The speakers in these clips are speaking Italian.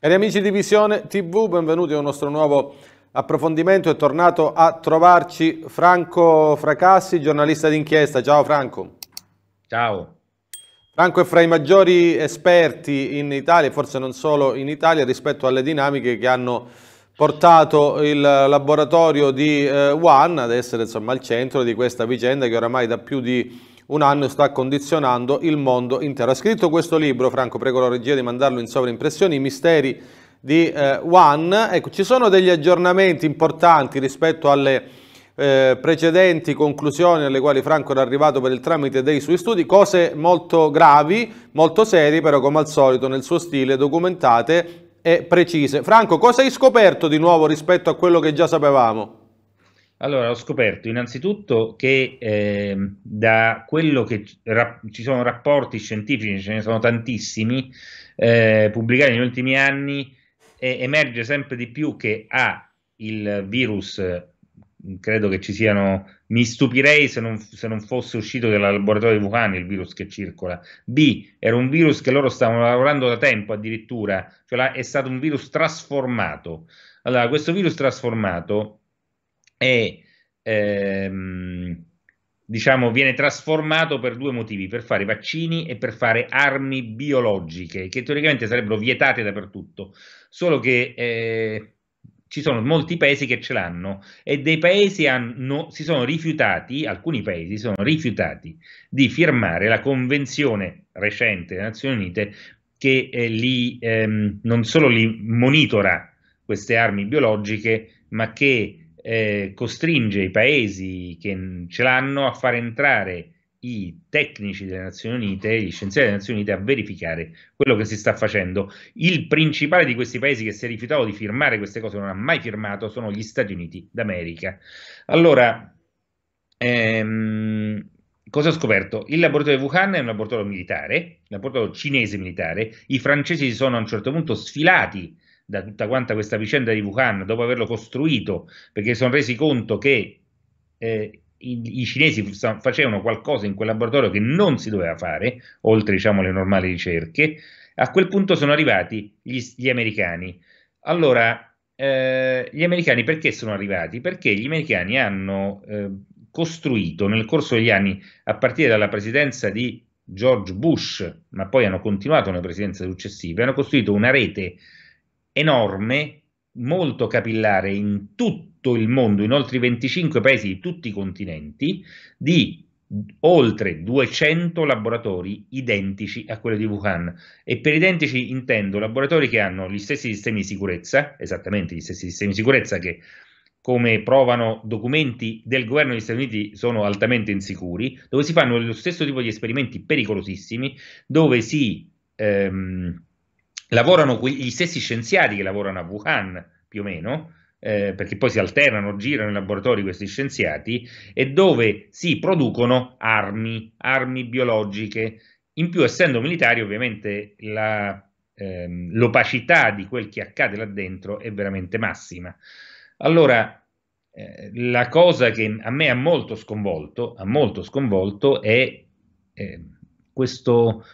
Cari amici di Visione TV, benvenuti a un nostro nuovo approfondimento. È tornato a trovarci Franco Fracassi, giornalista d'inchiesta. Ciao Franco. Ciao. Franco è fra i maggiori esperti in Italia, forse non solo in Italia, rispetto alle dinamiche che hanno portato il laboratorio di eh, One ad essere insomma, al centro di questa vicenda che oramai da più di un anno sta condizionando il mondo intero. Ha scritto questo libro, Franco, prego la regia di mandarlo in sovraimpressione, I misteri di eh, One. Ecco, ci sono degli aggiornamenti importanti rispetto alle eh, precedenti conclusioni alle quali Franco era arrivato per il tramite dei suoi studi, cose molto gravi, molto serie, però come al solito nel suo stile documentate e precise. Franco, cosa hai scoperto di nuovo rispetto a quello che già sapevamo? Allora, ho scoperto innanzitutto che eh, da quello che ra- ci sono rapporti scientifici, ce ne sono tantissimi, eh, pubblicati negli ultimi anni, eh, emerge sempre di più che A, il virus, mm, credo che ci siano, mi stupirei se non, se non fosse uscito dal laboratorio di Wuhan il virus che circola, B, era un virus che loro stavano lavorando da tempo addirittura, cioè è stato un virus trasformato. Allora, questo virus trasformato e ehm, diciamo, viene trasformato per due motivi, per fare vaccini e per fare armi biologiche, che teoricamente sarebbero vietate dappertutto, solo che eh, ci sono molti paesi che ce l'hanno e dei paesi hanno, si sono rifiutati, alcuni paesi si sono rifiutati di firmare la convenzione recente delle Nazioni Unite che eh, li, ehm, non solo li monitora queste armi biologiche, ma che eh, costringe i paesi che ce l'hanno a far entrare i tecnici delle Nazioni Unite, gli scienziati delle Nazioni Unite a verificare quello che si sta facendo. Il principale di questi paesi che si è rifiutato di firmare queste cose, non ha mai firmato, sono gli Stati Uniti d'America. Allora, ehm, cosa ho scoperto? Il laboratorio di Wuhan è un laboratorio militare, un laboratorio cinese militare, i francesi si sono a un certo punto sfilati da tutta quanta questa vicenda di Wuhan, dopo averlo costruito, perché si sono resi conto che eh, i, i, cinesi facevano qualcosa in quel laboratorio che non si doveva fare, oltre diciamo le normali ricerche, a quel punto sono arrivati gli, gli americani. Allora, eh, gli americani perché sono arrivati? Perché gli americani hanno eh, costruito nel corso degli anni, a partire dalla presidenza di George Bush, ma poi hanno continuato nelle presidenze successive, hanno costruito una rete enorme, molto capillare in tutto il mondo, in oltre 25 paesi di tutti i continenti, di oltre 200 laboratori identici a quello di Wuhan e per identici intendo laboratori che hanno gli stessi sistemi di sicurezza, esattamente gli stessi sistemi di sicurezza che come provano documenti del governo degli Stati Uniti sono altamente insicuri, dove si fanno lo stesso tipo di esperimenti pericolosissimi, dove si ehm, lavorano que- gli stessi scienziati che lavorano a Wuhan, più o meno, eh, perché poi si alternano, girano in laboratori questi scienziati, e dove si producono armi, armi biologiche. In più, essendo militari, ovviamente la, ehm, l'opacità di quel che accade là dentro è veramente massima. Allora, eh, la cosa che a me ha molto sconvolto, ha molto sconvolto è eh, questo,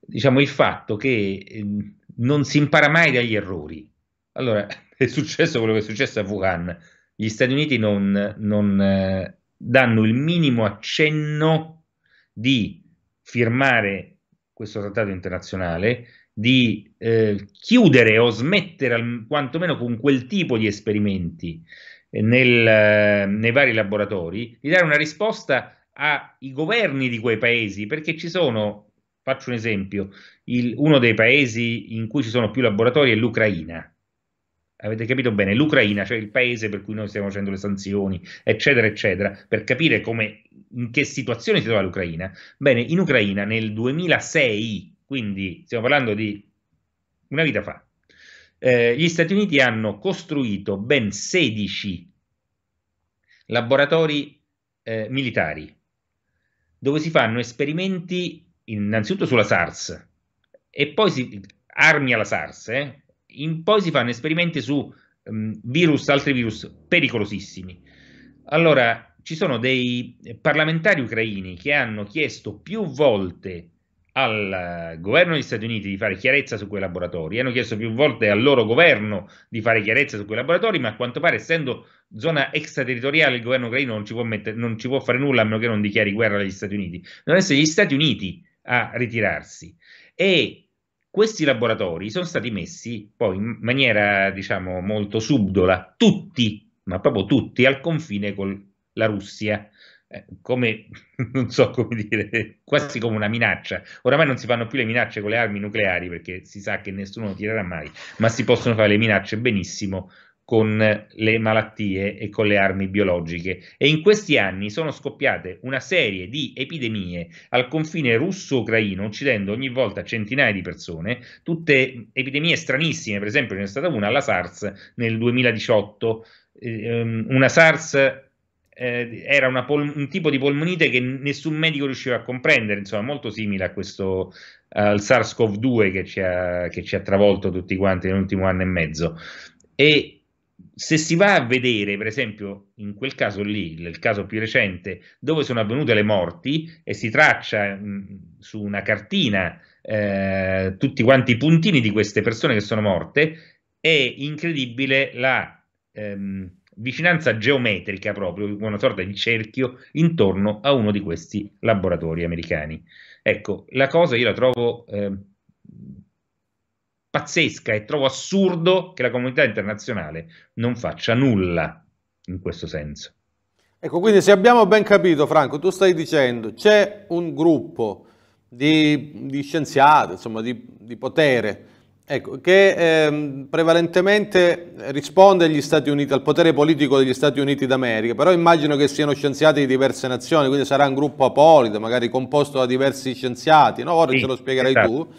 diciamo, il fatto che ehm, non si impara mai dagli errori. Allora, è successo quello che è successo a Wuhan. Gli Stati Uniti non, non eh, danno il minimo accenno di firmare questo trattato internazionale, di eh, chiudere o smettere al, quantomeno con quel tipo di esperimenti eh, nel, eh, nei vari laboratori, di dare una risposta ai governi di quei paesi, perché ci sono Faccio un esempio, il, uno dei paesi in cui ci sono più laboratori è l'Ucraina. Avete capito bene? L'Ucraina, cioè il paese per cui noi stiamo facendo le sanzioni, eccetera, eccetera, per capire come, in che situazione si trova l'Ucraina. Bene, in Ucraina nel 2006, quindi stiamo parlando di una vita fa, eh, gli Stati Uniti hanno costruito ben 16 laboratori eh, militari dove si fanno esperimenti innanzitutto sulla SARS e poi si armi alla SARS, eh? in poi si fanno esperimenti su um, virus, altri virus pericolosissimi. Allora, ci sono dei parlamentari ucraini che hanno chiesto più volte al eh, governo degli Stati Uniti di fare chiarezza su quei laboratori, hanno chiesto più volte al loro governo di fare chiarezza su quei laboratori, ma a quanto pare, essendo zona extraterritoriale, il governo ucraino non ci può, mettere, non ci può fare nulla a meno che non dichiari guerra agli Stati Uniti. Devono essere gli Stati Uniti a ritirarsi. E questi laboratori sono stati messi poi in maniera, diciamo, molto subdola, tutti, ma proprio tutti, al confine con la Russia, eh, come, non so come dire, quasi come una minaccia. Oramai non si fanno più le minacce con le armi nucleari perché si sa che nessuno lo tirerà mai, ma si possono fare le minacce benissimo con le malattie e con le armi biologiche e in questi anni sono scoppiate una serie di epidemie al confine russo-ucraino uccidendo ogni volta centinaia di persone, tutte epidemie stranissime, per esempio ce n'è stata una la SARS nel 2018, ehm, una SARS eh, era pol- un tipo di polmonite che nessun medico riusciva a comprendere, insomma molto simile a questo al SARS-CoV-2 che ci ha, che ci ha travolto tutti quanti nell'ultimo anno e mezzo. E se si va a vedere, per esempio, in quel caso lì, nel caso più recente, dove sono avvenute le morti e si traccia mh, mm, su una cartina eh, tutti quanti i puntini di queste persone che sono morte, è incredibile la ehm, vicinanza geometrica proprio, una sorta di cerchio intorno a uno di questi laboratori americani. Ecco, la cosa io la trovo eh, pazzesca e trovo assurdo che la comunità internazionale non faccia nulla in questo senso. Ecco, quindi se abbiamo ben capito, Franco, tu stai dicendo c'è un gruppo di, di scienziati, insomma, di, di potere, ecco, che eh, prevalentemente risponde agli Stati Uniti, al potere politico degli Stati Uniti d'America, però immagino che siano scienziati di diverse nazioni, quindi sarà un gruppo apolito, magari composto da diversi scienziati, no? Ora sì, ce lo spiegherai esatto. tu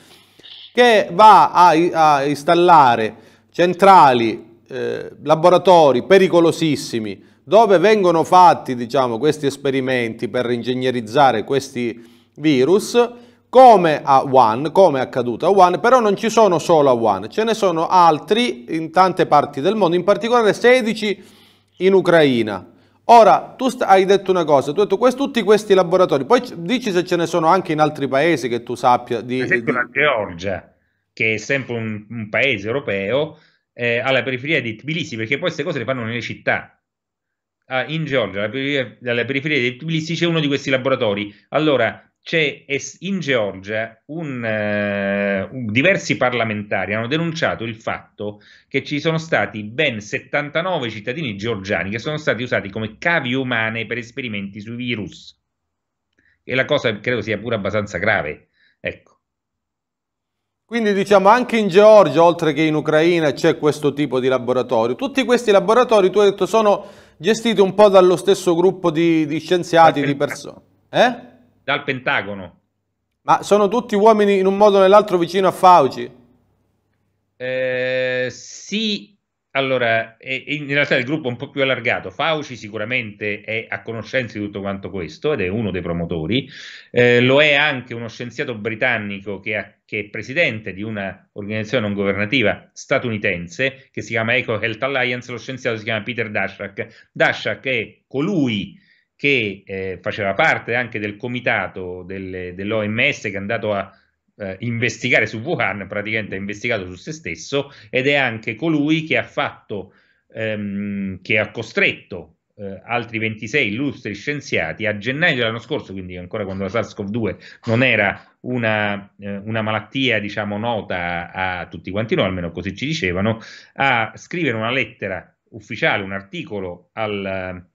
che va a, a installare centrali, eh, laboratori pericolosissimi, dove vengono fatti diciamo, questi esperimenti per ingegnerizzare questi virus, come a One, come è accaduto a One, però non ci sono solo a One, ce ne sono altri in tante parti del mondo, in particolare 16 in Ucraina, Ora, tu hai detto una cosa, tu hai detto quest tutti questi laboratori, poi dici se ce ne sono anche in altri paesi che tu sappia. Di, per esempio di... la Georgia, che è sempre un, un paese europeo, eh, alla periferia di Tbilisi, perché poi queste cose le fanno nelle città. Ah, in Georgia, alla periferia, alla periferia di Tbilisi, c'è uno di questi laboratori. Allora, c'è in Georgia un, eh, un, diversi parlamentari hanno denunciato il fatto che ci sono stati ben 79 cittadini georgiani che sono stati usati come cavi umane per esperimenti sui virus. E la cosa credo sia pure abbastanza grave. Ecco. Quindi diciamo anche in Georgia, oltre che in Ucraina, c'è questo tipo di laboratorio. Tutti questi laboratori, tu hai detto, sono gestiti un po' dallo stesso gruppo di, di scienziati, di persone. Eh? dal Pentagono. Ma sono tutti uomini in un modo o nell'altro vicino a Fauci? Eh, sì, allora, in realtà il gruppo è un po' più allargato. Fauci sicuramente è a conoscenza di tutto quanto questo ed è uno dei promotori. Eh, lo è anche uno scienziato britannico che, ha, che è presidente di un'organizzazione non governativa statunitense che si chiama Eco Health Alliance. Lo scienziato si chiama Peter Daszak. Daszak è colui che eh, faceva parte anche del comitato delle, dell'OMS che è andato a eh, investigare su Wuhan, praticamente ha investigato su se stesso ed è anche colui che ha fatto, ehm, che ha costretto eh, altri 26 illustri scienziati a gennaio dell'anno scorso, quindi ancora quando la SARS-CoV-2 non era una, eh, una malattia diciamo nota a tutti quanti noi, almeno così ci dicevano, a scrivere una lettera ufficiale, un articolo al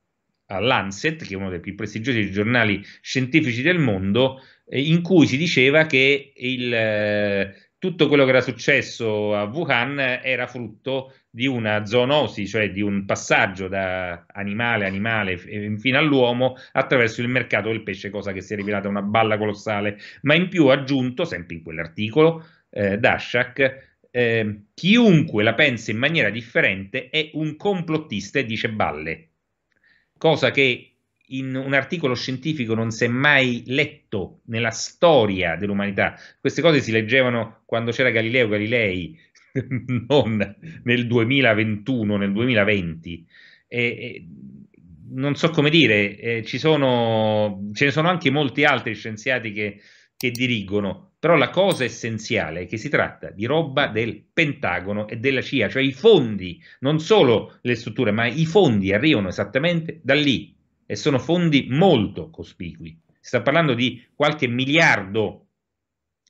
all'Lancet, eh, che è uno dei più prestigiosi giornali scientifici del mondo, eh, in cui si diceva che il, eh, tutto quello che era successo a Wuhan era frutto di una zoonosi, cioè di un passaggio da animale a animale fino all'uomo attraverso il mercato del pesce, cosa che si è rivelata una balla colossale. Ma in più ha aggiunto, sempre in quell'articolo, eh, Dashak, eh, chiunque la pensa in maniera differente è un complottista e dice balle cosa che in un articolo scientifico non si è mai letto nella storia dell'umanità. Queste cose si leggevano quando c'era Galileo Galilei, non nel 2021, nel 2020. E, e, non so come dire, eh, sono, ce ne sono anche molti altri scienziati che che dirigono. Però la cosa essenziale è che si tratta di roba del Pentagono e della CIA, cioè i fondi, non solo le strutture, ma i fondi arrivano esattamente da lì e sono fondi molto cospicui. Si sta parlando di qualche miliardo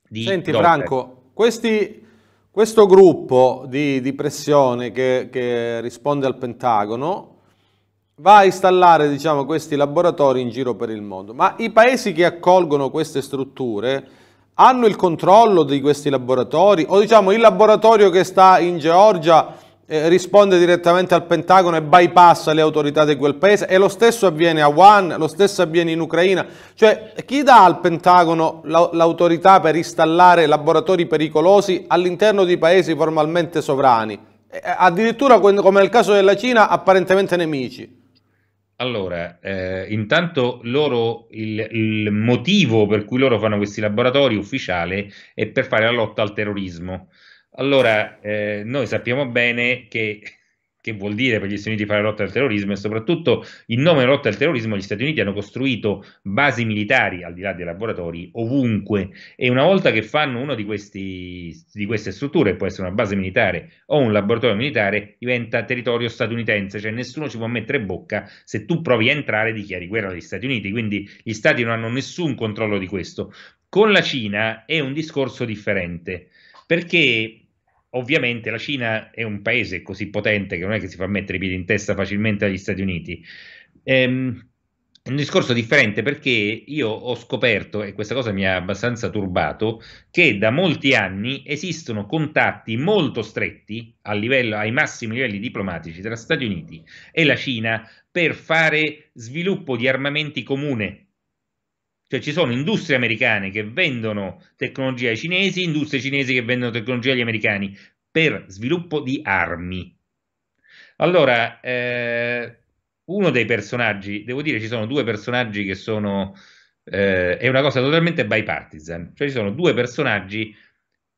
di Senti dollari. Franco, questi, questo gruppo di, di pressione che, che risponde al Pentagono va a installare diciamo, questi laboratori in giro per il mondo. Ma i paesi che accolgono queste strutture hanno il controllo di questi laboratori? O diciamo il laboratorio che sta in Georgia eh, risponde direttamente al Pentagono e bypassa le autorità di quel paese? E lo stesso avviene a Wuhan, lo stesso avviene in Ucraina. Cioè chi dà al Pentagono l'autorità per installare laboratori pericolosi all'interno di paesi formalmente sovrani? Eh, eh, addirittura come nel caso della Cina apparentemente nemici. Allora, eh, intanto loro, il, il, motivo per cui loro fanno questi laboratori ufficiali è per fare la lotta al terrorismo. Allora, eh, noi sappiamo bene che che vuol dire per gli Stati Uniti fare lotta al terrorismo e soprattutto in nome della lotta al terrorismo gli Stati Uniti hanno costruito basi militari al di là dei laboratori ovunque e una volta che fanno una di, di, queste strutture, può essere una base militare o un laboratorio militare, diventa territorio statunitense, cioè nessuno ci può mettere bocca se tu provi a entrare dichiari guerra agli Stati Uniti, quindi gli Stati non hanno nessun controllo di questo. Con la Cina è un discorso differente perché ovviamente la Cina è un paese così potente che non è che si fa mettere i piedi in testa facilmente agli Stati Uniti. Ehm, è un discorso differente perché io ho scoperto, e questa cosa mi ha abbastanza turbato, che da molti anni esistono contatti molto stretti livello, ai massimi livelli diplomatici tra Stati Uniti e la Cina per fare sviluppo di armamenti comune cioè ci sono industrie americane che vendono tecnologia ai cinesi, industrie cinesi che vendono tecnologia agli americani per sviluppo di armi. Allora, eh, uno dei personaggi, devo dire ci sono due personaggi che sono, eh, è una cosa totalmente bipartisan, cioè ci sono due personaggi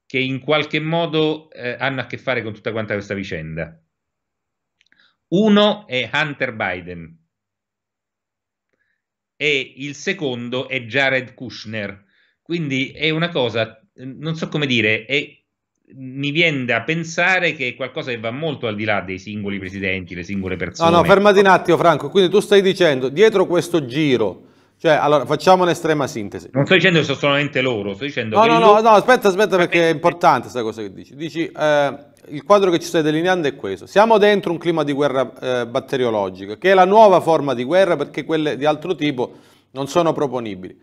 che in qualche modo eh, hanno a che fare con tutta quanta questa vicenda. Uno è Hunter Biden, e il secondo è Jared Kushner. Quindi è una cosa, non so come dire, è, mi viene da pensare che è qualcosa che va molto al di là dei singoli presidenti, le singole persone. No, no, fermati un attimo Franco, quindi tu stai dicendo, dietro questo giro, cioè, allora, facciamo un'estrema sintesi. Non sto dicendo che sono solamente loro, sto dicendo no, che... No, no, loro... no, aspetta, aspetta, perché è importante questa cosa che dici. Dici... Eh il quadro che ci stai delineando è questo. Siamo dentro un clima di guerra eh, batteriologica, che è la nuova forma di guerra perché quelle di altro tipo non sono proponibili.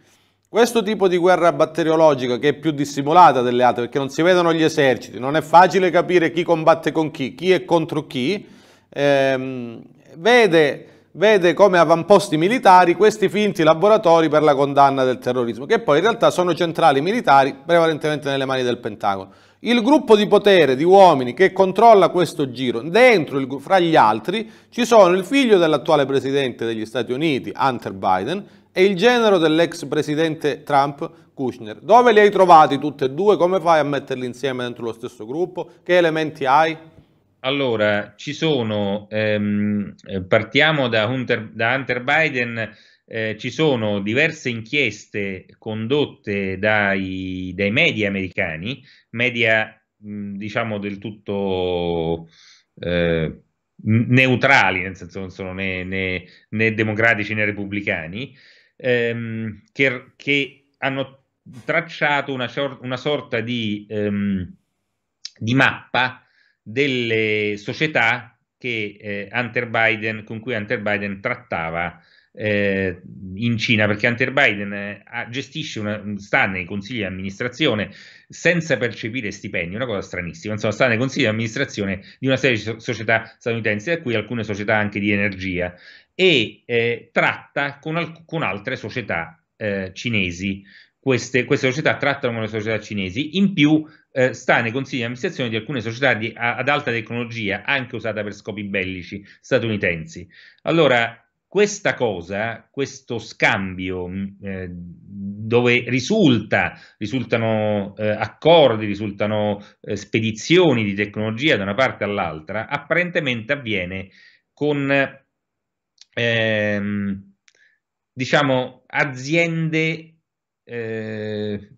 Questo tipo di guerra batteriologica, che è più dissimulata delle altre, perché non si vedono gli eserciti, non è facile capire chi combatte con chi, chi è contro chi, ehm, vede, vede come avamposti militari questi finti laboratori per la condanna del terrorismo, che poi in realtà sono centrali militari prevalentemente nelle mani del Pentagono. Il gruppo di potere di uomini che controlla questo giro, dentro il, fra gli altri, ci sono il figlio dell'attuale presidente degli Stati Uniti, Hunter Biden, e il genero dell'ex presidente Trump, Kushner. Dove li hai trovati tutti e due? Come fai a metterli insieme dentro lo stesso gruppo? Che elementi hai? Allora, ci sono, ehm, eh, partiamo da Hunter, da Hunter Biden eh, ci sono diverse inchieste condotte dai, dai media americani, media mh, diciamo del tutto eh, neutrali, nel senso non sono né, né, né democratici né repubblicani, ehm, che, che, hanno tracciato una, una sorta di, ehm, di mappa delle società che, eh, Hunter Biden, con cui Hunter Biden trattava eh, in Cina, perché Hunter Biden eh, gestisce una, sta nei consigli di amministrazione senza percepire stipendi, una cosa stranissima, insomma sta nei consigli di amministrazione di una serie di società statunitensi, da cui alcune società anche di energia, e eh, tratta con, al- con, altre società eh, cinesi. Queste, queste, società trattano con le società cinesi, in più eh, sta nei consigli di amministrazione di alcune società di, a, ad alta tecnologia, anche usata per scopi bellici statunitensi. Allora, questa cosa, questo scambio mm, eh, dove risulta, risultano eh, accordi, risultano eh, spedizioni di tecnologia da una parte all'altra, apparentemente avviene con ehm, diciamo aziende eh,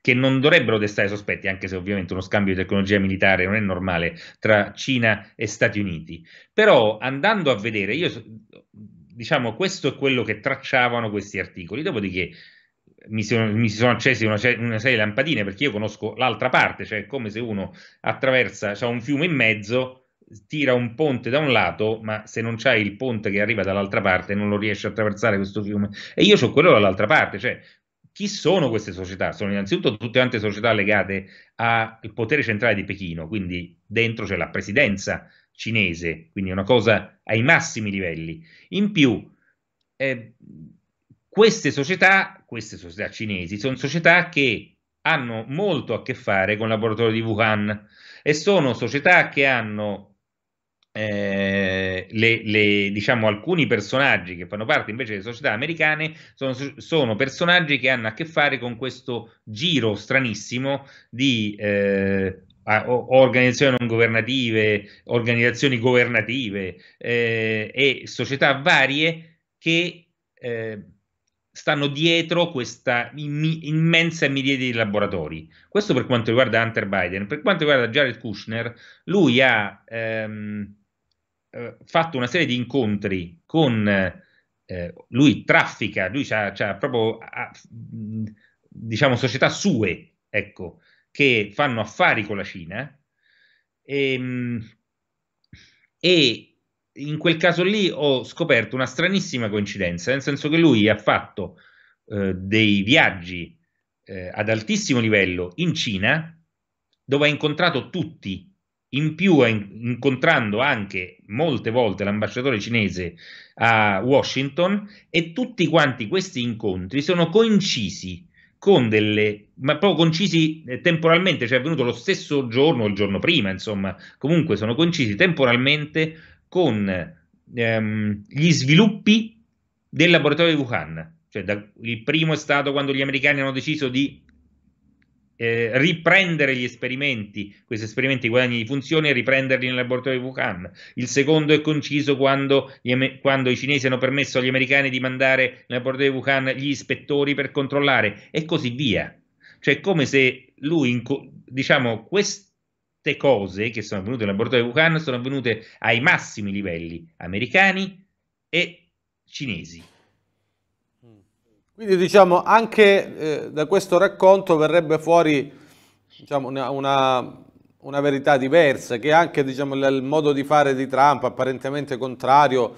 che non dovrebbero destare sospetti, anche se ovviamente uno scambio di tecnologia militare non è normale tra Cina e Stati Uniti. Però andando a vedere, io diciamo, questo è quello che tracciavano questi articoli. Dopodiché mi, sono, mi si sono accese una, una, serie di lampadine perché io conosco l'altra parte, cioè è come se uno attraversa cioè un fiume in mezzo, tira un ponte da un lato, ma se non c'è il ponte che arriva dall'altra parte non lo riesce a attraversare questo fiume. E io ho quello dall'altra parte, cioè chi sono queste società? Sono innanzitutto tutte quante società legate al potere centrale di Pechino, quindi dentro c'è la presidenza cinese, quindi è una cosa ai massimi livelli. In più, eh, queste società, queste società cinesi, sono società che hanno molto a che fare con il laboratorio di Wuhan e sono società che hanno eh, le, le, diciamo, alcuni personaggi che fanno parte invece delle società americane sono, sono, personaggi che hanno a che fare con questo giro stranissimo di eh, a, o, organizzazioni non governative, organizzazioni governative eh, e società varie che eh, stanno dietro questa im- immensa miriade di laboratori. Questo per quanto riguarda Hunter Biden. Per quanto riguarda Jared Kushner, lui ha ehm, eh, fatto una serie di incontri con... Eh, lui traffica, lui ha proprio... Ha, diciamo società sue, ecco, che fanno affari con la Cina e, ehm, e in quel caso lì ho scoperto una stranissima coincidenza, nel senso che lui ha fatto eh, dei viaggi eh, ad altissimo livello in Cina, dove ha incontrato tutti, in più ha in- incontrando anche molte volte l'ambasciatore cinese a Washington e tutti quanti questi incontri sono coincisi con delle, ma proprio concisi eh, temporalmente, cioè è avvenuto lo stesso giorno o il giorno prima, insomma, comunque sono concisi temporalmente con ehm, gli sviluppi del laboratorio di Wuhan. Cioè, da, il primo è stato quando gli americani hanno deciso di eh, riprendere gli esperimenti, questi esperimenti guadagni di funzione e riprenderli nel laboratorio di Wuhan. Il secondo è conciso quando, quando, i cinesi hanno permesso agli americani di mandare nel laboratorio di Wuhan gli ispettori per controllare e così via. Cioè, come se lui, diciamo, queste cose che sono avvenute nel laboratorio di Wuhan sono avvenute ai massimi livelli americani e cinesi. Quindi diciamo anche eh, da questo racconto verrebbe fuori diciamo, una, una, una, verità diversa, che anche diciamo, il modo di fare di Trump apparentemente contrario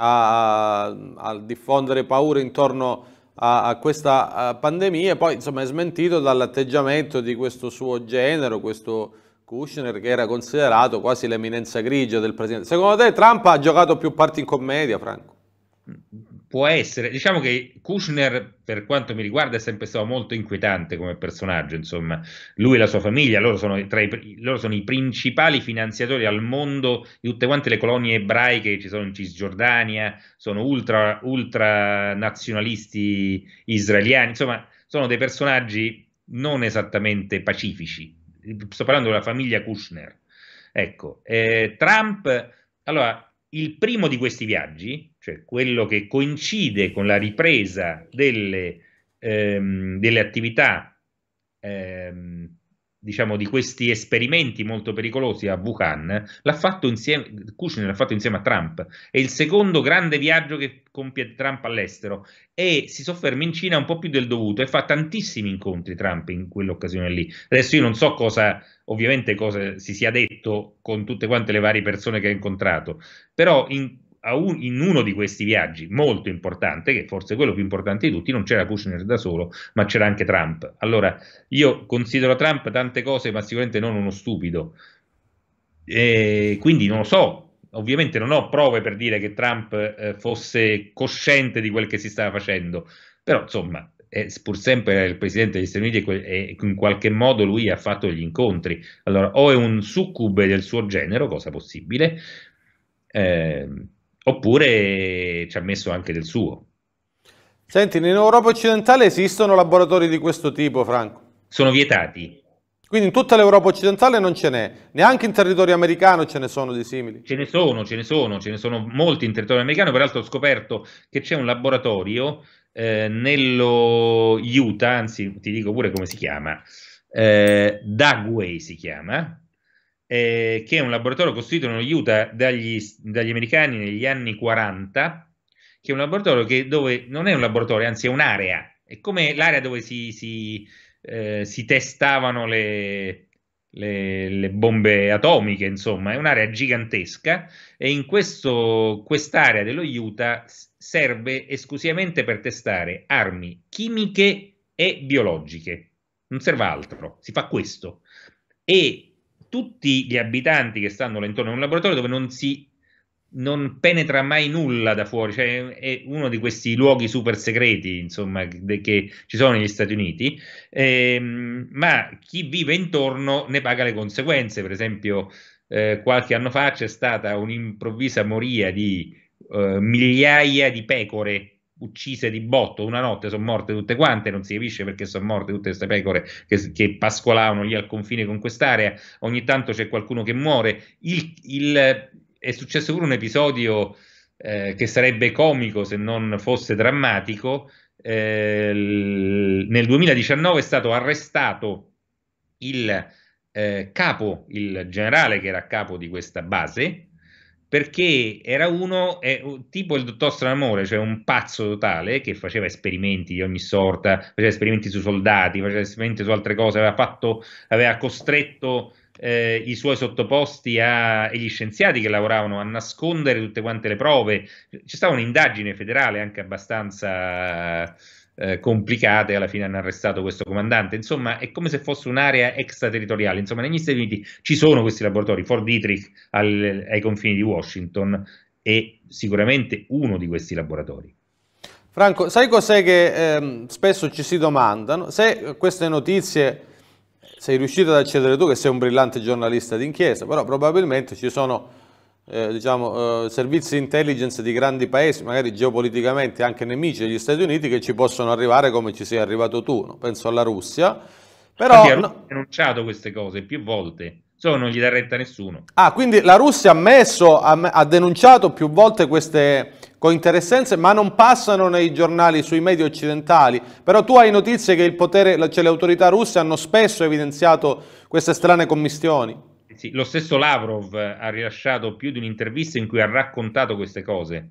a diffondere paure intorno a, a questa a pandemia, poi insomma è smentito dall'atteggiamento di questo suo genero, questo Kushner che era considerato quasi l'eminenza grigia del presidente. Secondo te Trump ha giocato più parti in commedia, Franco? Mm può essere, diciamo che Kushner per quanto mi riguarda è sempre stato molto inquietante come personaggio, insomma, lui e la sua famiglia, loro sono, i, loro sono i principali finanziatori al mondo di tutte quante le colonie ebraiche che ci sono in Cisgiordania, sono ultra, ultra nazionalisti israeliani, insomma, sono dei personaggi non esattamente pacifici, sto parlando della famiglia Kushner, ecco, eh, Trump, allora il primo di questi viaggi, cioè quello che coincide con la ripresa delle, ehm, delle attività ehm, diciamo, di questi esperimenti molto pericolosi a Wuhan, l'ha fatto insieme, Kushner l'ha fatto insieme a Trump. È il secondo grande viaggio che compie Trump all'estero e si sofferma in Cina un po' più del dovuto e fa tantissimi incontri Trump in quell'occasione lì. Adesso io non so cosa, ovviamente, cosa si sia detto con tutte quante le varie persone che ha incontrato, però in, un, in uno di questi viaggi molto importante, che forse quello più importante di tutti, non c'era Kushner da solo, ma c'era anche Trump. Allora, io considero Trump tante cose, ma sicuramente non uno stupido. E quindi non lo so, ovviamente non ho prove per dire che Trump eh, fosse cosciente di quel che si stava facendo, però insomma, è pur sempre il presidente degli Stati Uniti e in qualche modo lui ha fatto degli incontri. Allora, o è un succube del suo genere, cosa possibile, eh, oppure ci ha messo anche del suo. Senti, in Europa occidentale esistono laboratori di questo tipo, Franco? Sono vietati. Quindi in tutta l'Europa occidentale non ce n'è, neanche in territorio americano ce ne sono di simili. Ce ne sono, ce ne sono, ce ne sono molti in territorio americano. Peraltro ho scoperto che c'è un laboratorio eh, nello Utah, anzi ti dico pure come si chiama, eh, Dagway si chiama, eh, che è un laboratorio costruito in Utah dagli, dagli, americani negli anni 40, che è un laboratorio che dove non è un laboratorio, anzi è un'area, è come l'area dove si, si, eh, si testavano le, le, le, bombe atomiche, insomma, è un'area gigantesca e in questo, quest'area dello Utah serve esclusivamente per testare armi chimiche e biologiche, non serve altro, si fa questo. E tutti gli abitanti che stanno intorno a un laboratorio dove non si non penetra mai nulla da fuori, cioè è uno di questi luoghi super segreti, insomma, de- che ci sono negli Stati Uniti, ehm, ma chi vive intorno ne paga le conseguenze, per esempio eh, qualche anno fa c'è stata un'improvvisa moria di eh, migliaia di pecore uccise di botto una notte, sono morte tutte quante, non si capisce perché sono morte tutte queste pecore che, che pascolavano lì al confine con quest'area, ogni tanto c'è qualcuno che muore, il, il, è successo pure un episodio eh, che sarebbe comico se non fosse drammatico, eh, nel 2019 è stato arrestato il eh, capo, il generale che era capo di questa base, perché era uno eh, tipo il dottor Stranamore, cioè un pazzo totale che faceva esperimenti di ogni sorta, faceva esperimenti su soldati, faceva esperimenti su altre cose, aveva, fatto, aveva costretto eh, i suoi sottoposti a, e gli scienziati che lavoravano a nascondere tutte quante le prove. C'è stata un'indagine federale anche abbastanza eh, complicate, alla fine hanno arrestato questo comandante. Insomma, è come se fosse un'area extraterritoriale. Insomma, negli Stati Uniti ci sono questi laboratori, Fort Dietrich al, ai confini di Washington è sicuramente uno di questi laboratori. Franco, sai cos'è che eh, spesso ci si domandano? Se queste notizie sei riuscito ad accedere tu, che sei un brillante giornalista d'inchiesta, però probabilmente ci sono eh, diciamo, eh, servizi di intelligence di grandi paesi, magari geopoliticamente anche nemici degli Stati Uniti, che ci possono arrivare come ci sei arrivato tu, no? penso alla Russia. Però sì, no... ha denunciato queste cose più volte, solo non gli dà retta nessuno. Ah, quindi la Russia ha, messo, ha, ha denunciato più volte queste cointeressenze, ma non passano nei giornali, sui media occidentali. Però tu hai notizie che il potere, cioè le autorità russe hanno spesso evidenziato queste strane commistioni sì, lo stesso Lavrov ha rilasciato più di un'intervista in cui ha raccontato queste cose.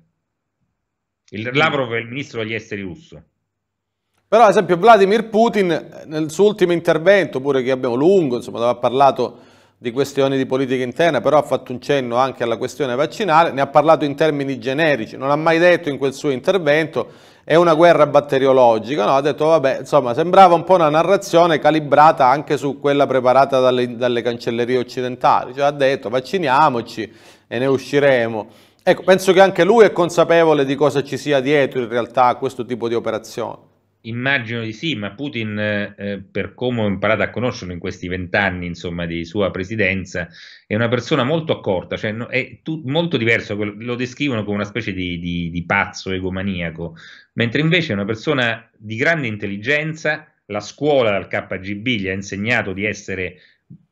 Il, Lavrov è il ministro degli esteri russo. Però, ad esempio, Vladimir Putin, nel suo ultimo intervento, pure che abbiamo lungo, insomma, aveva parlato di questioni di politica interna, però ha fatto un cenno anche alla questione vaccinale, ne ha parlato in termini generici, non ha mai detto in quel suo intervento è una guerra batteriologica, no? ha detto vabbè, insomma sembrava un po' una narrazione calibrata anche su quella preparata dalle, dalle cancellerie occidentali, cioè ha detto vacciniamoci e ne usciremo. Ecco, penso che anche lui è consapevole di cosa ci sia dietro in realtà a questo tipo di operazione. Immagino di sì, ma Putin, eh, eh, per come ho imparato a conoscerlo in questi vent'anni, insomma, di sua presidenza, è una persona molto accorta, cioè no, è tu, molto diverso, lo descrivono come una specie di, di, di pazzo egomaniaco, mentre invece è una persona di grande intelligenza, la scuola dal KGB gli ha insegnato di essere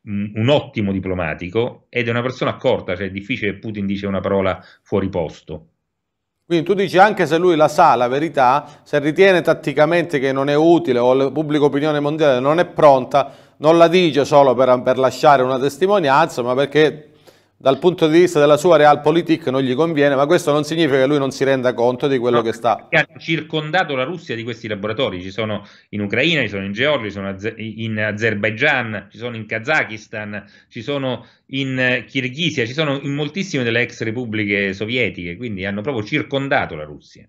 un ottimo diplomatico ed è una persona accorta, cioè è difficile che Putin dice una parola fuori posto. Quindi tu dici anche se lui la sa, la verità, se ritiene tatticamente che non è utile o la pubblica opinione mondiale non è pronta, non la dice solo per, per lasciare una testimonianza, ma perché dal punto di vista della sua realpolitik non gli conviene, ma questo non significa che lui non si renda conto di quello no, che sta... Hanno circondato la Russia di questi laboratori, ci sono in Ucraina, ci sono in Georgia, ci sono in Azerbaijan, ci sono in Kazakistan, ci sono in Kirghizia, ci sono in moltissime delle ex repubbliche sovietiche, quindi hanno proprio circondato la Russia.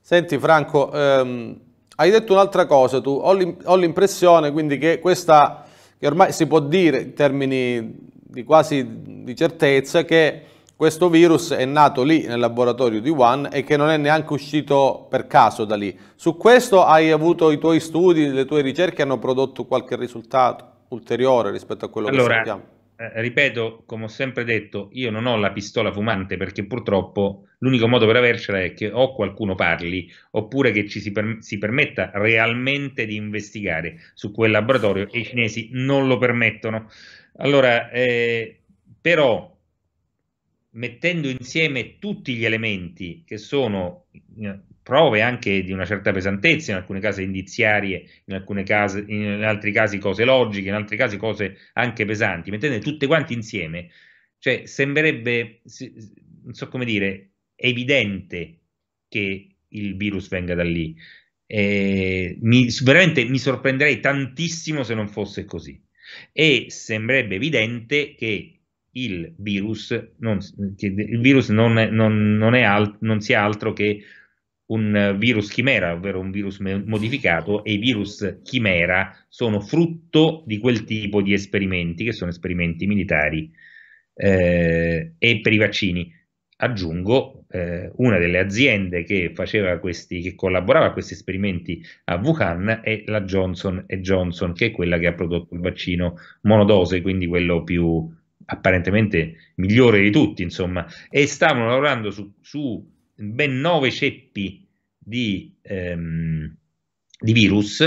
Senti Franco, ehm, hai detto un'altra cosa tu, ho l'impressione quindi che questa, che ormai si può dire in termini di quasi di certezza che questo virus è nato lì nel laboratorio di Wuhan e che non è neanche uscito per caso da lì. Su questo hai avuto i tuoi studi, le tue ricerche hanno prodotto qualche risultato ulteriore rispetto a quello allora, che sappiamo? Eh, ripeto, come ho sempre detto, io non ho la pistola fumante perché purtroppo l'unico modo per avercela è che o qualcuno parli oppure che ci si, per si permetta realmente di investigare su quel laboratorio e i cinesi non lo permettono. Allora, eh, però, mettendo insieme tutti gli elementi che sono eh, prove anche di una certa pesantezza, in alcuni casi indiziarie, in, case, in altri casi cose logiche, in altri casi cose anche pesanti, mettendole tutte quante insieme, cioè sembrerebbe, non so come dire, evidente che il virus venga da lì. Eh, mi, veramente mi sorprenderei tantissimo se non fosse così. E sembrerebbe evidente che il virus non, che il virus non, non, non, è alt, non sia altro che un virus chimera, ovvero un virus modificato, e i virus chimera sono frutto di quel tipo di esperimenti, che sono esperimenti militari. Eh, e per i vaccini aggiungo eh, una delle aziende che, faceva questi, che collaborava a questi esperimenti a Wuhan è la Johnson Johnson, che è quella che ha prodotto il vaccino monodose, quindi quello più apparentemente migliore di tutti, insomma, e stavano lavorando su, su ben nove ceppi di, ehm, di virus,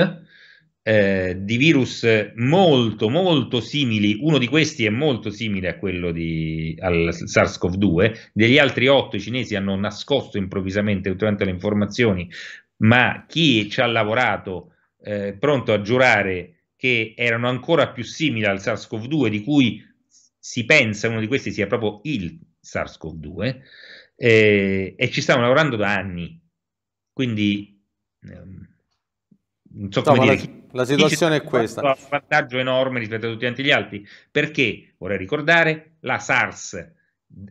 eh, di virus molto molto simili, uno di questi è molto simile a quello di, al SARS-CoV-2, degli altri otto i cinesi hanno nascosto improvvisamente durante le informazioni, ma chi ci ha lavorato eh, pronto a giurare che erano ancora più simili al SARS-CoV-2, di cui si pensa uno di questi sia proprio il SARS-CoV-2, e, e ci stanno lavorando da anni. Quindi ehm, non so no, dire. La, la situazione è questa. Un vantaggio enorme rispetto a tutti gli altri, perché vorrei ricordare la SARS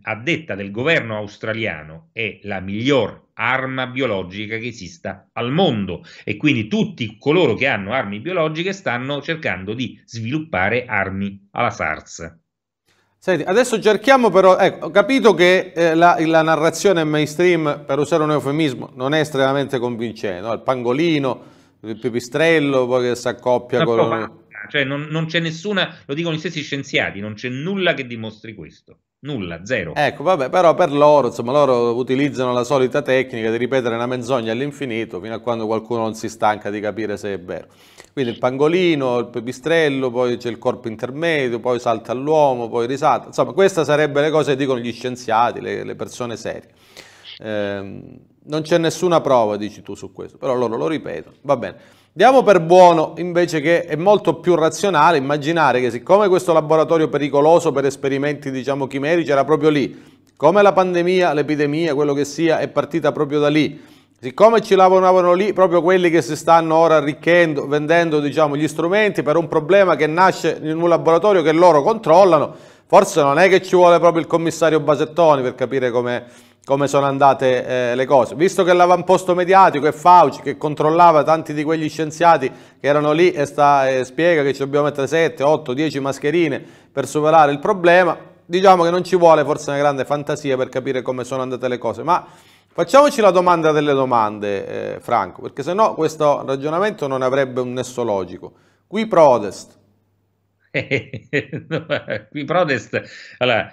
a detta del governo australiano è la miglior arma biologica che esista al mondo e quindi tutti coloro che hanno armi biologiche stanno cercando di sviluppare armi alla SARS. Senti, adesso cerchiamo però, ecco, ho capito che eh, la, la, narrazione mainstream, per usare un eufemismo, non è estremamente convincente, no? il pangolino, il pipistrello, poi che si accoppia con... Cioè non, non c'è nessuna, lo dicono gli stessi scienziati, non c'è nulla che dimostri questo. Nulla, zero. Ecco, vabbè, però per loro, insomma, loro utilizzano la solita tecnica di ripetere una menzogna all'infinito fino a quando qualcuno non si stanca di capire se è vero. Quindi il pangolino, il pipistrello, poi c'è il corpo intermedio, poi salta all'uomo, poi risalta. Insomma, queste sarebbero le cose che dicono gli scienziati, le, le persone serie. Eh, non c'è nessuna prova, dici tu, su questo, però loro lo ripetono. Va bene. Diamo per buono invece che è molto più razionale immaginare che siccome questo laboratorio pericoloso per esperimenti diciamo chimerici era proprio lì, come la pandemia, l'epidemia, quello che sia, è partita proprio da lì, siccome ci lavoravano lì proprio quelli che si stanno ora arricchendo, vendendo diciamo, gli strumenti per un problema che nasce in un laboratorio che loro controllano, forse non è che ci vuole proprio il commissario Basettoni per capire come come sono andate eh, le cose. Visto che l'avamposto mediatico è Fauci che controllava tanti di quegli scienziati che erano lì e sta, eh, spiega che ci dobbiamo mettere 7, 8, 10 mascherine per superare il problema, diciamo che non ci vuole forse una grande fantasia per capire come sono andate le cose, ma facciamoci la domanda delle domande, eh, Franco, perché sennò questo ragionamento non avrebbe un nesso logico. Qui protest. Eh, qui protest. Allora,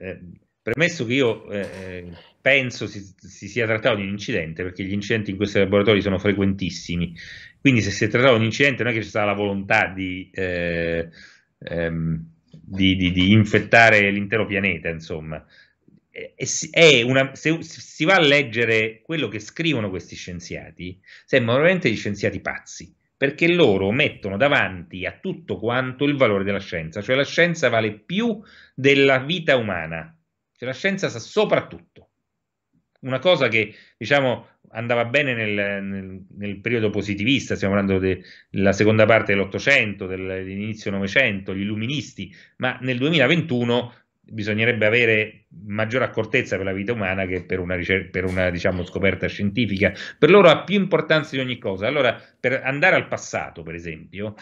eh, premesso che io eh, penso si, si, sia trattato di un incidente, perché gli incidenti in questi laboratori sono frequentissimi, quindi se si è trattato di un incidente non è che c'è stata la volontà di, eh, ehm, di, di, di infettare l'intero pianeta, insomma. Una, se si va a leggere quello che scrivono questi scienziati, sembrano veramente gli scienziati pazzi, perché loro mettono davanti a tutto quanto il valore della scienza, cioè la scienza vale più della vita umana, cioè la scienza sa soprattutto una cosa che diciamo andava bene nel, nel, nel periodo positivista, stiamo parlando della seconda parte dell'Ottocento, dell'inizio del, Novecento, gli illuministi, ma nel 2021 bisognerebbe avere maggiore accortezza per la vita umana che per una, ricer- per una diciamo, scoperta scientifica. Per loro ha più importanza di ogni cosa. Allora, per andare al passato, per esempio,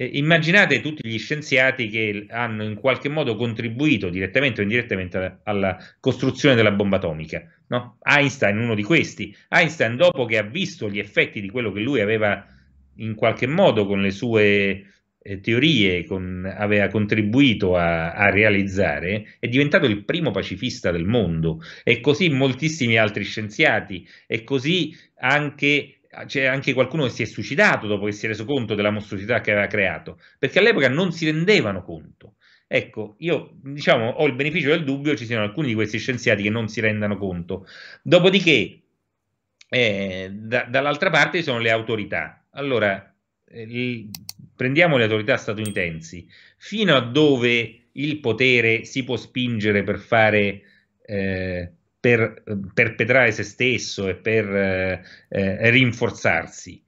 eh, immaginate tutti gli scienziati che hanno in qualche modo contribuito direttamente o indirettamente alla, costruzione della bomba atomica. No? Einstein, uno di questi. Einstein, dopo che ha visto gli effetti di quello che lui aveva in qualche modo con le sue eh, teorie con, aveva contribuito a, a, realizzare, è diventato il primo pacifista del mondo e così moltissimi altri scienziati e così anche c'è anche qualcuno che si è suicidato dopo che si è reso conto della mostruosità che aveva creato, perché all'epoca non si rendevano conto. Ecco, io diciamo ho il beneficio del dubbio ci siano alcuni di questi scienziati che non si rendano conto. Dopodiché, eh, da, dall'altra parte ci sono le autorità. Allora, eh, prendiamo le autorità statunitensi, fino a dove il potere si può spingere per fare eh, per ehm, perpetrare se stesso e per eh, eh rinforzarsi?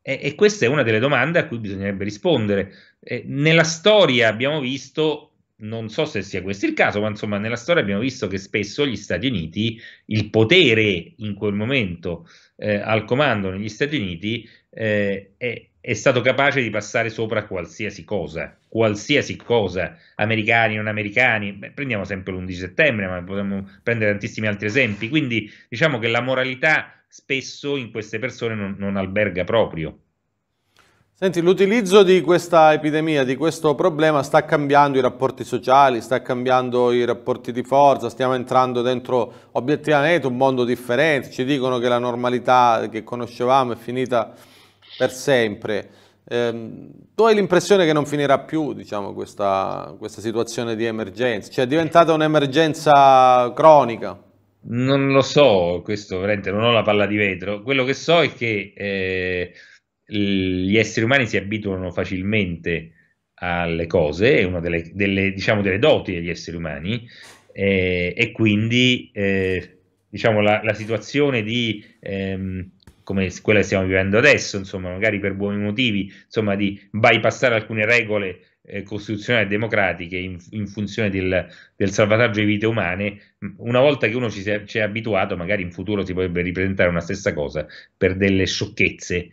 E, e, questa è una delle domande a cui bisognerebbe rispondere. Eh, nella storia abbiamo visto, non so se sia questo il caso, ma insomma nella storia abbiamo visto che spesso gli Stati Uniti, il potere in quel momento eh, al comando negli Stati Uniti, eh, è, è stato capace di passare sopra qualsiasi cosa, qualsiasi cosa, americani, non americani, Beh, prendiamo sempre l'11 settembre, ma potremmo prendere tantissimi altri esempi, quindi diciamo che la moralità spesso in queste persone non, non alberga proprio. Senti, l'utilizzo di questa epidemia, di questo problema, sta cambiando i rapporti sociali, sta cambiando i rapporti di forza, stiamo entrando dentro obiettivamente un mondo differente, ci dicono che la normalità che conoscevamo è finita per sempre. Eh, tu hai l'impressione che non finirà più diciamo, questa, questa situazione di emergenza, cioè è diventata un'emergenza cronica? Non lo so, questo veramente non ho la palla di vetro. Quello che so è che eh, gli esseri umani si abituano facilmente alle cose, è una delle, delle, diciamo, delle doti degli esseri umani, eh, e quindi eh, diciamo, la, la, situazione di ehm, come quella che stiamo vivendo adesso, insomma, magari per buoni motivi, insomma, di bypassare alcune regole eh, costituzionali e democratiche in, in funzione del, del, salvataggio di vite umane, una volta che uno ci, si, ci è abituato, magari in futuro si potrebbe ripresentare una stessa cosa per delle sciocchezze.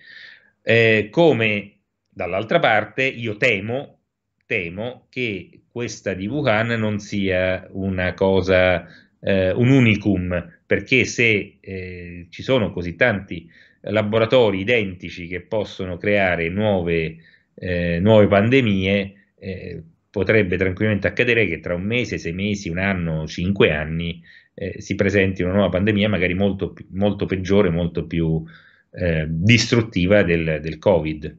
Eh, come dall'altra parte, io temo, temo che questa di Wuhan non sia una cosa eh, un unicum, perché se eh, ci sono così tanti laboratori identici che possono creare nuove, eh, nuove pandemie, eh, potrebbe tranquillamente accadere che tra un mese, sei mesi, un anno, cinque anni eh, si presenti una nuova pandemia magari molto, molto peggiore, molto più eh, distruttiva del, del Covid.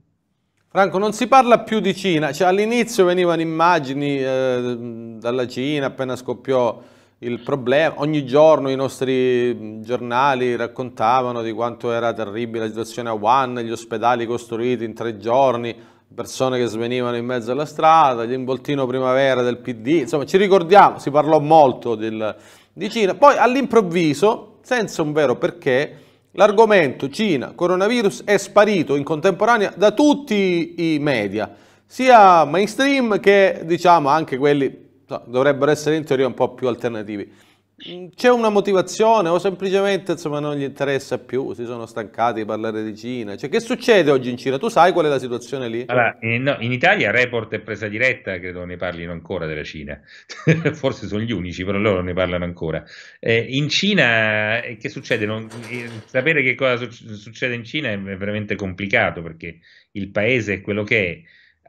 Franco, non si parla più di Cina, cioè, all'inizio venivano immagini eh, dalla Cina appena scoppiò il problema, ogni giorno i nostri giornali raccontavano di quanto era terribile la situazione a Wuhan, gli ospedali costruiti in tre giorni, persone che svenivano in mezzo alla strada, l'involtino primavera del PD, insomma ci ricordiamo, si parlò molto del, di Cina, poi all'improvviso, senza un vero perché, l'argomento Cina, coronavirus è sparito in contemporanea da tutti i media, sia mainstream che diciamo anche quelli dovrebbero essere in teoria un po' più alternativi. Mm, c'è una motivazione o semplicemente insomma, non gli interessa più, si sono stancati di parlare di Cina? Cioè, che succede oggi in Cina? Tu sai qual è la situazione lì? Allora, in, in Italia Report e Presa Diretta credo ne parlino ancora della Cina, forse sono gli unici, però loro ne parlano ancora. Eh, in Cina eh, che succede? Non, eh, sapere che cosa succede in Cina è veramente complicato perché il paese è quello che è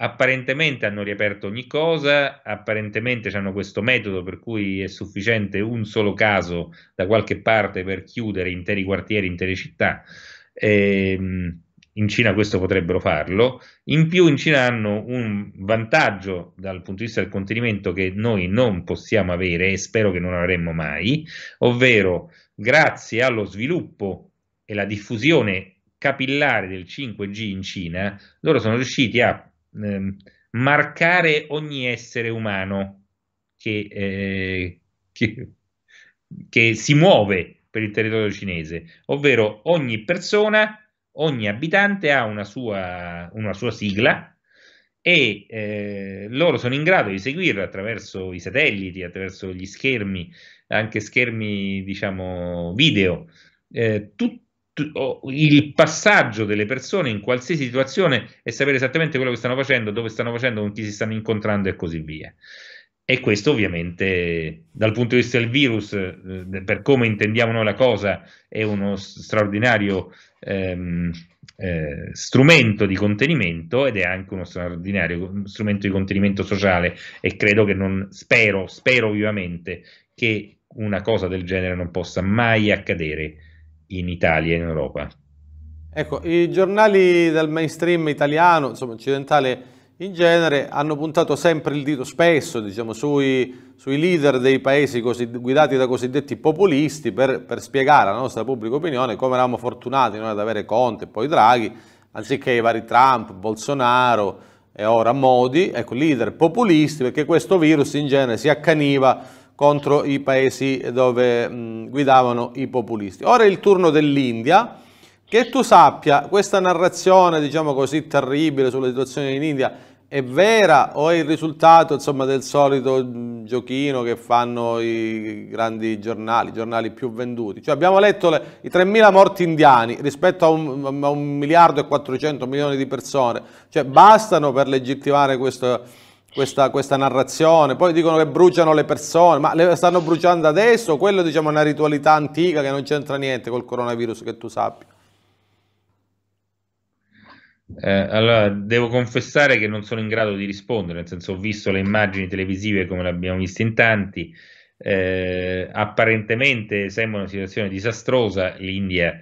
apparentemente hanno riaperto ogni cosa, apparentemente hanno questo metodo per cui è sufficiente un solo caso da qualche parte per chiudere interi quartieri, intere città. E, ehm, in Cina questo potrebbero farlo. In più in Cina hanno un vantaggio dal punto di vista del contenimento che noi non possiamo avere e spero che non avremmo mai, ovvero grazie allo sviluppo e la diffusione capillare del 5G in Cina, loro sono riusciti a Ehm, marcare ogni essere umano che, eh, che, che si muove per il territorio cinese, ovvero ogni persona, ogni abitante ha una sua, una sua sigla e eh, loro sono in grado di seguirla attraverso i satelliti, attraverso gli schermi, anche schermi diciamo video, eh, tutti il passaggio delle persone in qualsiasi situazione e sapere esattamente quello che stanno facendo, dove stanno facendo, con chi si stanno incontrando e così via. E questo ovviamente dal punto di vista del virus, eh, per come intendiamo noi la cosa, è uno straordinario ehm, eh, strumento di contenimento ed è anche uno straordinario strumento di contenimento sociale e credo che non, spero, spero vivamente che una cosa del genere non possa mai accadere in Italia e in Europa. Ecco, i giornali del mainstream italiano, insomma occidentale in genere, hanno puntato sempre il dito spesso diciamo, sui, sui, leader dei paesi così, guidati da cosiddetti populisti per, per, spiegare alla nostra pubblica opinione come eravamo fortunati noi ad avere Conte e poi Draghi, anziché i vari Trump, Bolsonaro e ora Modi, ecco, leader populisti perché questo virus in genere si accaniva contro i paesi dove mh, guidavano i populisti. Ora è il turno dell'India. Che tu sappia, questa narrazione, diciamo così, terribile sulla situazione in India è vera o è il risultato insomma, del solito giochino che fanno i grandi giornali, i giornali più venduti? Cioè, abbiamo letto le, i 3.000 morti indiani rispetto a un, a un miliardo e 400 milioni di persone, cioè, bastano per legittimare questo, questa, questa, narrazione. Poi dicono che bruciano le persone, ma le stanno bruciando adesso? Quello diciamo è una ritualità antica che non c'entra niente col coronavirus, che tu sappia. Eh, allora, devo confessare che non sono in grado di rispondere, nel senso ho visto le immagini televisive come le abbiamo viste in tanti, eh, apparentemente sembra una situazione disastrosa, l'India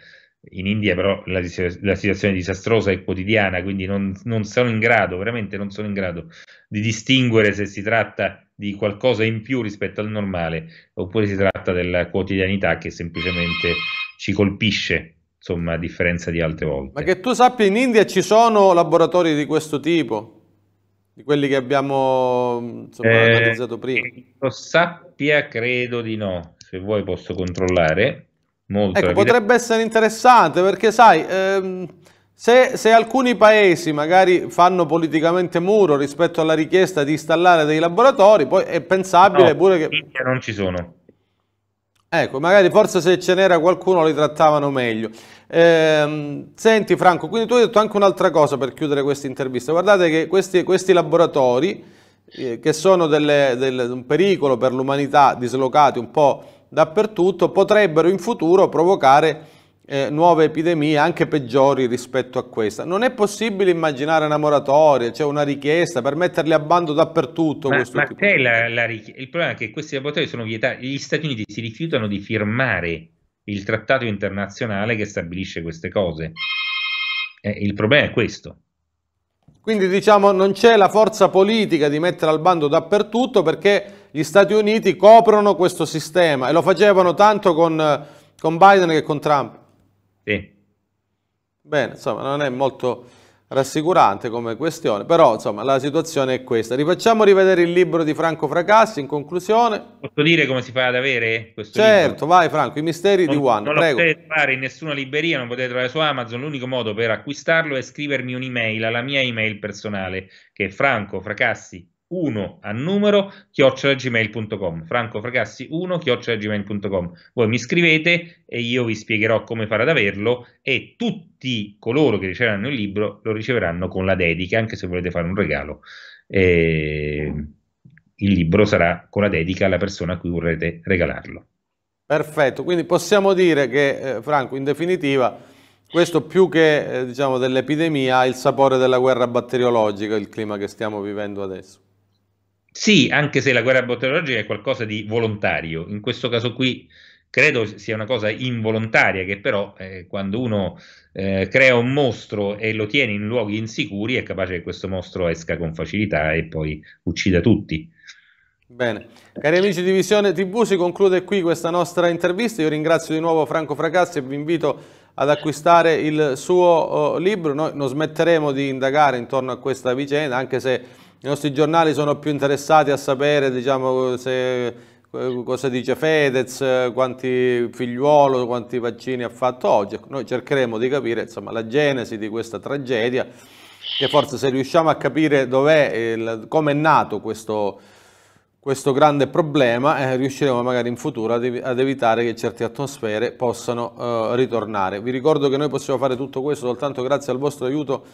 in India però la, la, situazione è disastrosa e quotidiana, quindi non, non, sono in grado, veramente non sono in grado di distinguere se si tratta di qualcosa in più rispetto al normale oppure si tratta della quotidianità che semplicemente ci colpisce, insomma, a differenza di altre volte. Ma che tu sappia, in India ci sono laboratori di questo tipo, di quelli che abbiamo insomma, eh, analizzato prima? Lo sappia, credo di no, se vuoi posso controllare. Molto ecco, eh, potrebbe essere interessante perché sai, ehm, se, se, alcuni paesi magari fanno politicamente muro rispetto alla richiesta di installare dei laboratori, poi è pensabile no, pure che... Non ci sono. Ecco, magari forse se ce n'era qualcuno li trattavano meglio. Ehm, senti Franco, quindi tu hai detto anche un'altra cosa per chiudere questa intervista. Guardate che questi, questi laboratori, eh, che sono delle, delle, un pericolo per l'umanità, dislocati un po' dappertutto potrebbero in futuro provocare eh, nuove epidemie anche peggiori rispetto a questa. Non è possibile immaginare una moratoria, c'è cioè una richiesta per metterli a bando dappertutto. Ma, ma la, la richi- il problema è che questi laboratori sono vietati, gli Stati Uniti si rifiutano di firmare il trattato internazionale che stabilisce queste cose. Eh, il problema è questo. Quindi diciamo non c'è la forza politica di mettere al bando dappertutto perché gli Stati Uniti coprono questo sistema e lo facevano tanto con, con Biden che con Trump. Sì. Bene, insomma, non è molto rassicurante come questione, però insomma la situazione è questa. Rifacciamo rivedere il libro di Franco Fracassi in conclusione. Posso dire come si fa ad avere questo certo, libro? vai Franco, i misteri non, di One. Non prego. lo potete trovare in nessuna libreria, non potete trovare su Amazon, l'unico modo per acquistarlo è scrivermi un'email alla mia email personale che è francofracassi 1 a numero chiocciolagmail.com francofracassi1 chiocciolagmail.com voi mi scrivete e io vi spiegherò come fare ad averlo e tutti coloro che riceveranno il libro lo riceveranno con la dedica anche se volete fare un regalo eh, il libro sarà con la dedica alla persona a cui vorrete regalarlo perfetto quindi possiamo dire che eh, Franco in definitiva questo più che eh, diciamo, dell'epidemia ha il sapore della guerra batteriologica, il clima che stiamo vivendo adesso. Sì, anche se la guerra batteriologica è qualcosa di volontario, in questo caso qui credo sia una cosa involontaria che però eh, quando uno eh, crea un mostro e lo tiene in luoghi insicuri è capace che questo mostro esca con facilità e poi uccida tutti. Bene, cari amici di Visione TV si conclude qui questa nostra intervista, io ringrazio di nuovo Franco Fracassi e vi invito ad acquistare il suo uh, libro, noi non smetteremo di indagare intorno a questa vicenda anche se i nostri giornali sono più interessati a sapere diciamo, se, eh, cosa dice Fedez, quanti figliuolo, quanti vaccini ha fatto oggi. Ecco, noi cercheremo di capire insomma, la genesi di questa tragedia che forse se riusciamo a capire dov'è, come è nato questo, questo grande problema, eh, riusciremo magari in futuro ad, ad, evitare che certe atmosfere possano eh, ritornare. Vi ricordo che noi possiamo fare tutto questo soltanto grazie al vostro aiuto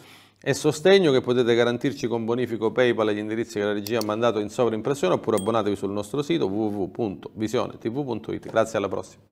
e sostegno che potete garantirci con bonifico PayPal agli indirizzi che la regia ha mandato in sovraimpressione oppure abbonatevi sul nostro sito www.visionetv.it. Grazie alla prossima.